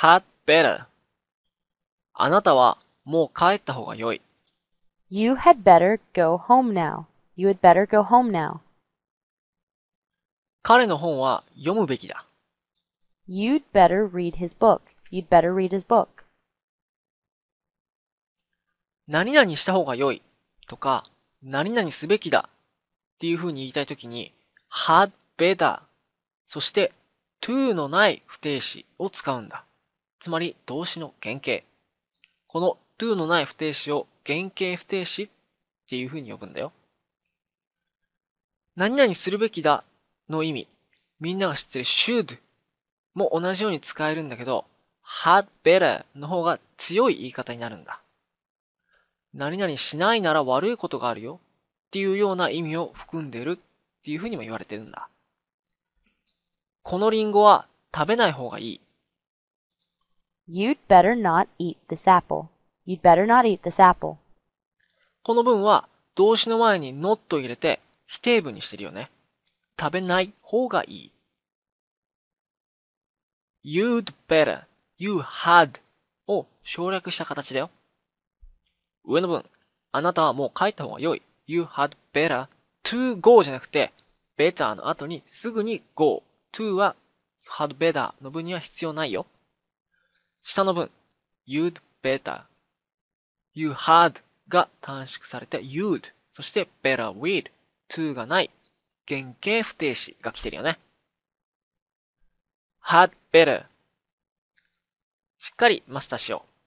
had better. あなたはもう帰った方が良い。You had better go home now. You had better go home now. 彼の本は読むべきだ。You'd better read his book. You'd better read his book. 何々した方が良いとか、何々すべきだっていう風に言いたいときに、had better そして to のない不定詞を使うんだ。つまり動詞の原型。この do のない不定詞を原型不定詞っていうふうに呼ぶんだよ。何々するべきだの意味、みんなが知ってる should も同じように使えるんだけど、had better の方が強い言い方になるんだ。何々しないなら悪いことがあるよっていうような意味を含んでるっていうふうにも言われてるんだ。このリンゴは食べない方がいい。You'd better not eat this apple. You'd better not eat this apple. この文は動詞の前に not を入れて否定文にしてるよね。食べない方がいい。You'd better, you had を省略した形だよ。上の文、あなたはもう帰った方が良い。You had better to go じゃなくて、better の後にすぐに go。to は had better の文には必要ないよ。下の文、you'd better, you had が短縮されて you'd、そして better with, to がない、原型不定詞が来てるよね。had better しっかりマスターしよう。